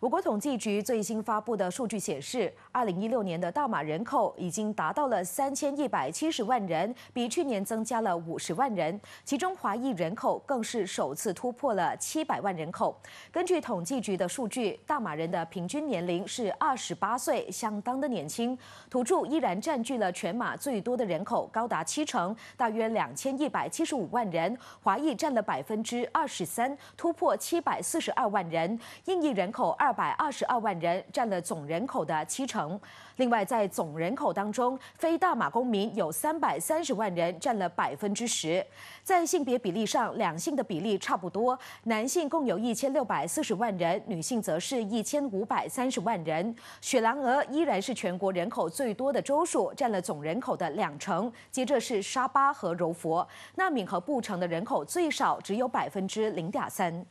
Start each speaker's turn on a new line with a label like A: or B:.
A: 我国统计局最新发布的数据显示，二零一六年的大马人口已经达到了三千一百七十万人，比去年增加了五十万人。其中华裔人口更是首次突破了七百万人口。根据统计局的数据，大马人的平均年龄是二十八岁，相当的年轻。土著依然占据了全马最多的人口，高达七成，大约两千一百七十五万人。华裔占了百分之二十三，突破七百四十二万人。印裔人口二。二百二十二万人占了总人口的七成。另外，在总人口当中，非大马公民有三百三十万人，占了百分之十。在性别比例上，两性的比例差不多，男性共有一千六百四十万人，女性则是一千五百三十万人。雪兰莪依然是全国人口最多的州属，占了总人口的两成，接着是沙巴和柔佛。那敏和布城的人口最少，只有百分之零点三。